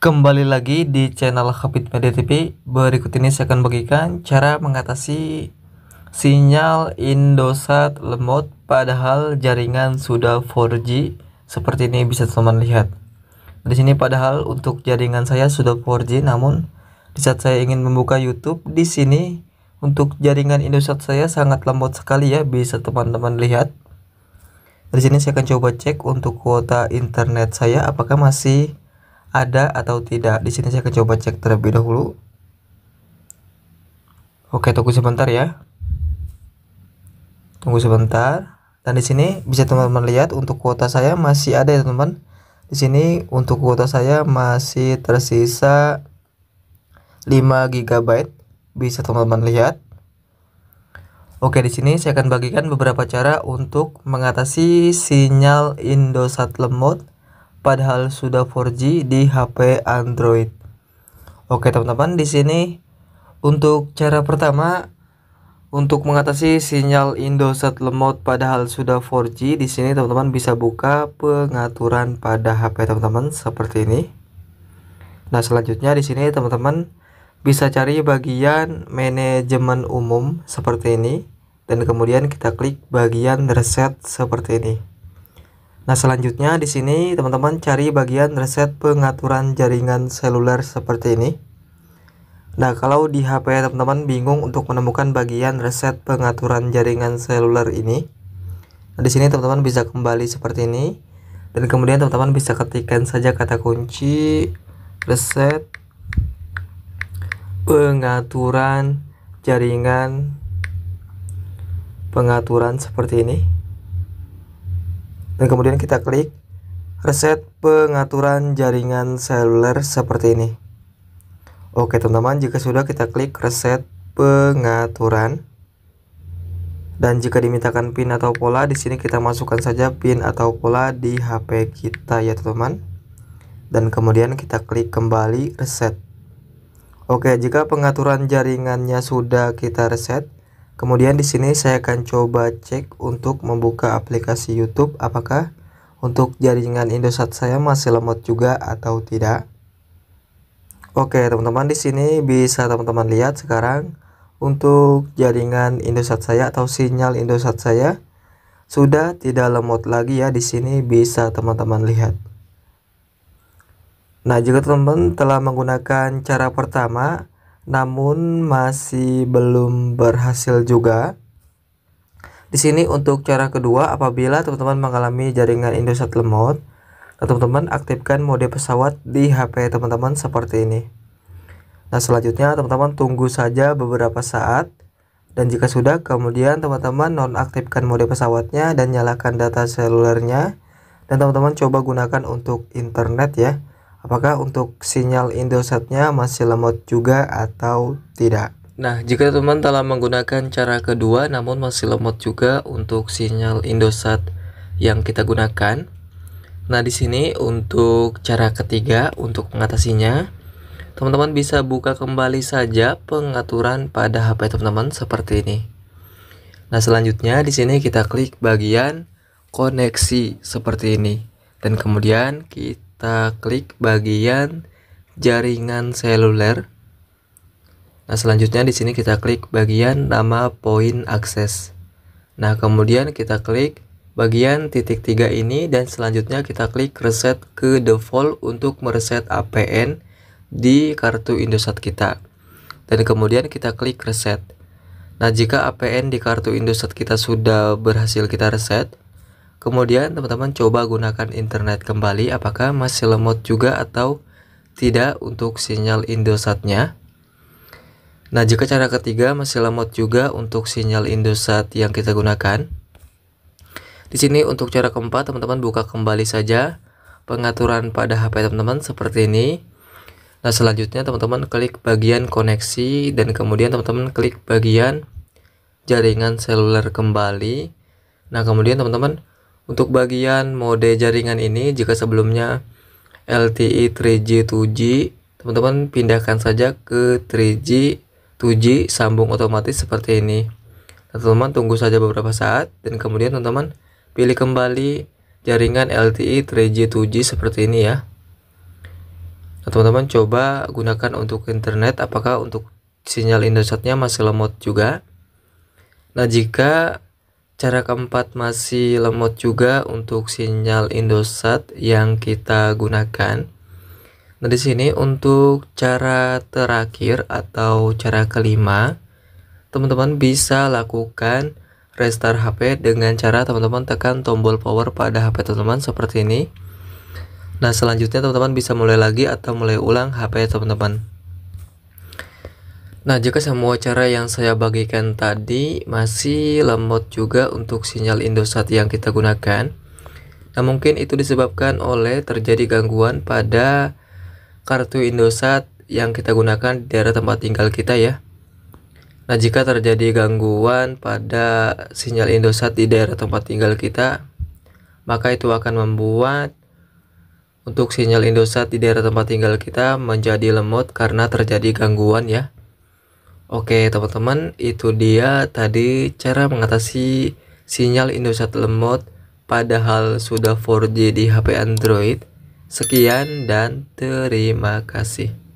Kembali lagi di channel Habit Media TV. Berikut ini saya akan bagikan cara mengatasi sinyal Indosat lemot padahal jaringan sudah 4G. Seperti ini bisa teman lihat. Di sini padahal untuk jaringan saya sudah 4G namun di saat saya ingin membuka YouTube di sini untuk jaringan Indosat saya sangat lemot sekali ya bisa teman-teman lihat. Di sini saya akan coba cek untuk kuota internet saya apakah masih ada atau tidak. Di sini saya akan coba cek terlebih dahulu. Oke, tunggu sebentar ya. Tunggu sebentar. Dan di sini bisa teman-teman lihat untuk kuota saya masih ada ya, teman-teman. Di sini untuk kuota saya masih tersisa 5 GB. Bisa teman-teman lihat. Oke, di sini saya akan bagikan beberapa cara untuk mengatasi sinyal Indosat lemot padahal sudah 4G di HP Android. Oke teman-teman, di sini untuk cara pertama untuk mengatasi sinyal Indosat lemot padahal sudah 4G, di sini teman-teman bisa buka pengaturan pada HP teman-teman seperti ini. Nah, selanjutnya di sini teman-teman bisa cari bagian manajemen umum seperti ini dan kemudian kita klik bagian reset seperti ini. Nah, selanjutnya di sini teman-teman cari bagian reset pengaturan jaringan seluler seperti ini. Nah, kalau di HP teman-teman bingung untuk menemukan bagian reset pengaturan jaringan seluler ini. Nah, di sini teman-teman bisa kembali seperti ini. Dan kemudian teman-teman bisa ketikkan saja kata kunci reset pengaturan jaringan pengaturan seperti ini dan kemudian kita klik reset pengaturan jaringan seluler seperti ini oke teman-teman jika sudah kita klik reset pengaturan dan jika dimintakan pin atau pola di sini kita masukkan saja pin atau pola di HP kita ya teman-teman dan kemudian kita klik kembali reset Oke, jika pengaturan jaringannya sudah kita reset, Kemudian di sini saya akan coba cek untuk membuka aplikasi YouTube apakah untuk jaringan Indosat saya masih lemot juga atau tidak. Oke, teman-teman di sini bisa teman-teman lihat sekarang untuk jaringan Indosat saya atau sinyal Indosat saya sudah tidak lemot lagi ya di sini bisa teman-teman lihat. Nah, jika teman-teman telah menggunakan cara pertama, namun masih belum berhasil juga. Di sini untuk cara kedua apabila teman-teman mengalami jaringan Indosat lemot, nah, teman-teman aktifkan mode pesawat di HP teman-teman seperti ini. Nah, selanjutnya teman-teman tunggu saja beberapa saat dan jika sudah kemudian teman-teman nonaktifkan mode pesawatnya dan nyalakan data selulernya dan teman-teman coba gunakan untuk internet ya apakah untuk sinyal Indosatnya masih lemot juga atau tidak. Nah, jika teman telah menggunakan cara kedua namun masih lemot juga untuk sinyal Indosat yang kita gunakan. Nah, di sini untuk cara ketiga untuk mengatasinya, teman-teman bisa buka kembali saja pengaturan pada HP teman-teman seperti ini. Nah, selanjutnya di sini kita klik bagian koneksi seperti ini dan kemudian kita kita klik bagian jaringan seluler. Nah, selanjutnya di sini kita klik bagian nama poin akses. Nah, kemudian kita klik bagian titik tiga ini dan selanjutnya kita klik reset ke default untuk mereset APN di kartu Indosat kita. Dan kemudian kita klik reset. Nah, jika APN di kartu Indosat kita sudah berhasil kita reset, Kemudian teman-teman coba gunakan internet kembali apakah masih lemot juga atau tidak untuk sinyal Indosatnya. Nah, jika cara ketiga masih lemot juga untuk sinyal Indosat yang kita gunakan. Di sini untuk cara keempat teman-teman buka kembali saja pengaturan pada HP teman-teman seperti ini. Nah, selanjutnya teman-teman klik bagian koneksi dan kemudian teman-teman klik bagian jaringan seluler kembali. Nah, kemudian teman-teman untuk bagian mode jaringan ini, jika sebelumnya LTE 3G 2G, teman-teman pindahkan saja ke 3G 2G sambung otomatis seperti ini. Teman-teman tunggu saja beberapa saat dan kemudian teman-teman pilih kembali jaringan LTE 3G 2G seperti ini ya. Teman-teman coba gunakan untuk internet apakah untuk sinyal internetnya masih lemot juga. Nah, jika Cara keempat masih lemot juga untuk sinyal Indosat yang kita gunakan. Nah, di sini untuk cara terakhir atau cara kelima, teman-teman bisa lakukan restart HP dengan cara teman-teman tekan tombol power pada HP teman-teman seperti ini. Nah, selanjutnya teman-teman bisa mulai lagi atau mulai ulang HP teman-teman. Nah, jika semua cara yang saya bagikan tadi masih lemot juga untuk sinyal Indosat yang kita gunakan. Nah, mungkin itu disebabkan oleh terjadi gangguan pada kartu Indosat yang kita gunakan di daerah tempat tinggal kita ya. Nah, jika terjadi gangguan pada sinyal Indosat di daerah tempat tinggal kita, maka itu akan membuat untuk sinyal Indosat di daerah tempat tinggal kita menjadi lemot karena terjadi gangguan ya. Oke teman-teman, itu dia tadi cara mengatasi sinyal Indosat lemot padahal sudah 4G di HP Android. Sekian dan terima kasih.